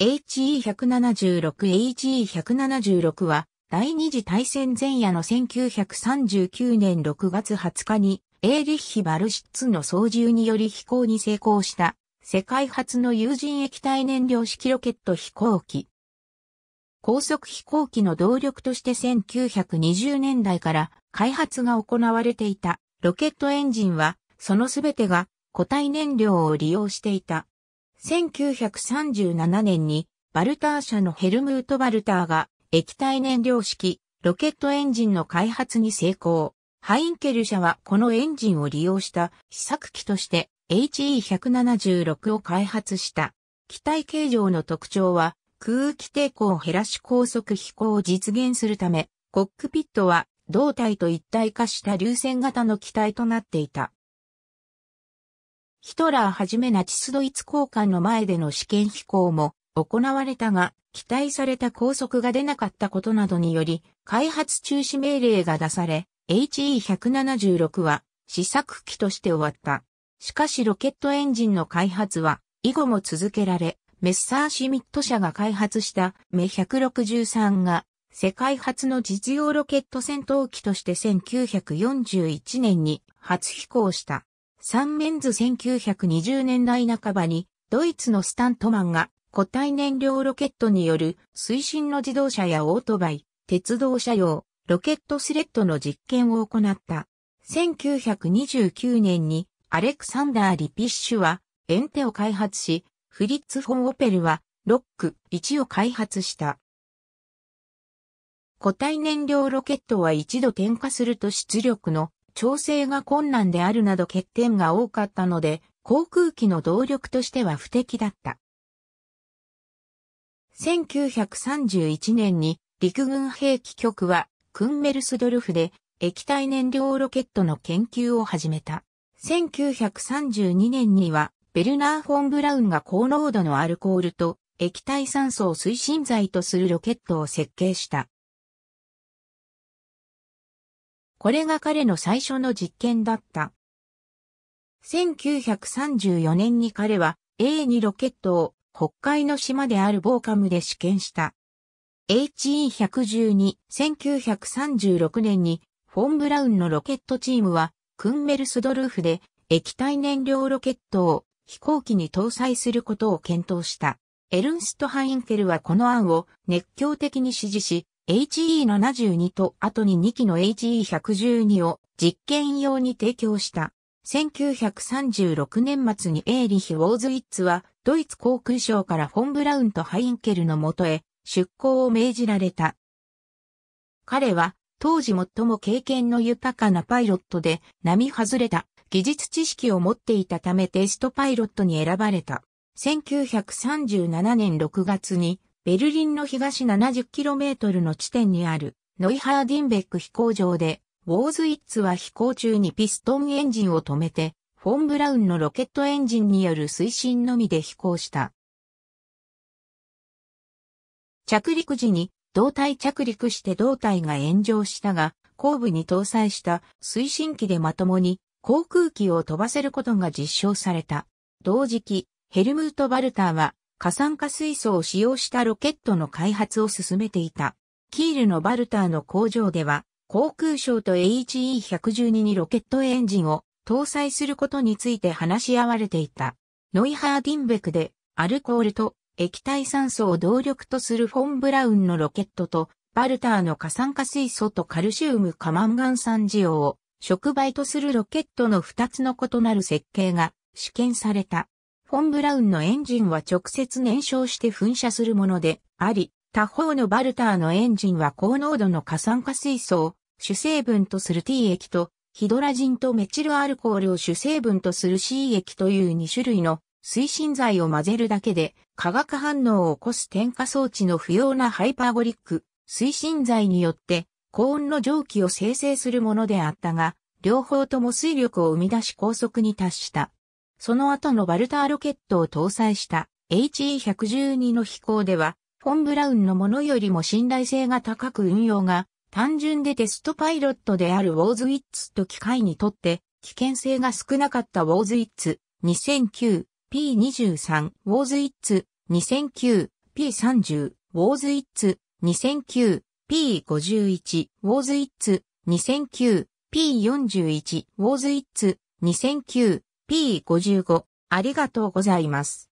HE176、HE176 は、第二次大戦前夜の1939年6月20日に、エーリッヒ・バルシッツの操縦により飛行に成功した、世界初の有人液体燃料式ロケット飛行機。高速飛行機の動力として1920年代から開発が行われていたロケットエンジンは、そのすべてが固体燃料を利用していた。1937年にバルター社のヘルムート・バルターが液体燃料式ロケットエンジンの開発に成功。ハインケル社はこのエンジンを利用した試作機として HE176 を開発した。機体形状の特徴は空気抵抗を減らし高速飛行を実現するため、コックピットは胴体と一体化した流線型の機体となっていた。ヒトラーはじめナチスドイツ交換の前での試験飛行も行われたが、期待された高速が出なかったことなどにより、開発中止命令が出され、HE176 は試作機として終わった。しかしロケットエンジンの開発は以後も続けられ、メッサーシミット社が開発したメ163が世界初の実用ロケット戦闘機として1941年に初飛行した。サンメンズ1920年代半ばに、ドイツのスタントマンが固体燃料ロケットによる推進の自動車やオートバイ、鉄道車用、ロケットスレッドの実験を行った。1929年にアレクサンダー・リピッシュはエンテを開発し、フリッツ・フォン・オペルはロック1を開発した。固体燃料ロケットは一度点火すると出力の調整が困難であるなど欠点が多かったので、航空機の動力としては不適だった。1931年に陸軍兵器局はクンメルスドルフで液体燃料ロケットの研究を始めた。1932年にはベルナー・フォン・ブラウンが高濃度のアルコールと液体酸素を推進剤とするロケットを設計した。これが彼の最初の実験だった。1934年に彼は A2 ロケットを北海の島であるボーカムで試験した。HE112、1936年にフォン・ブラウンのロケットチームはクンメルスドルフで液体燃料ロケットを飛行機に搭載することを検討した。エルンスト・ハインケルはこの案を熱狂的に支持し、HE72 と後に2機の HE112 を実験用に提供した。1936年末にエーリヒ・ウォーズイッツはドイツ航空省からフォン・ブラウンとハインケルのもとへ出航を命じられた。彼は当時最も経験の豊かなパイロットで並外れた技術知識を持っていたためテストパイロットに選ばれた。1937年6月にベルリンの東 70km の地点にあるノイハーディンベック飛行場で、ウォーズイッツは飛行中にピストンエンジンを止めて、フォン・ブラウンのロケットエンジンによる推進のみで飛行した。着陸時に胴体着陸して胴体が炎上したが、後部に搭載した推進機でまともに航空機を飛ばせることが実証された。同時期、ヘルムート・バルターは過酸化水素を使用したロケットの開発を進めていた。キールのバルターの工場では、航空省と HE112 にロケットエンジンを搭載することについて話し合われていた。ノイハーディンベクで、アルコールと液体酸素を動力とするフォン・ブラウンのロケットと、バルターの過酸化水素とカルシウムカマンガン酸塩を触媒とするロケットの2つの異なる設計が試験された。コン・ブラウンのエンジンは直接燃焼して噴射するものであり、他方のバルターのエンジンは高濃度の過酸化水素を主成分とする T 液と、ヒドラジンとメチルアルコールを主成分とする C 液という2種類の推進剤を混ぜるだけで化学反応を起こす添加装置の不要なハイパーゴリック推進剤によって高温の蒸気を生成するものであったが、両方とも水力を生み出し高速に達した。その後のバルターロケットを搭載した HE112 の飛行では、フォン・ブラウンのものよりも信頼性が高く運用が、単純でテストパイロットであるウォーズウィッツと機械にとって危険性が少なかったウォーズウィッツ 2009P23 ウォーズウィッツ 2009P30 ウォーズウィッツ 2009P51 ウォーズウィッツ 2009P41 ウォーズウィッツ 2009P52 P55 ありがとうございます。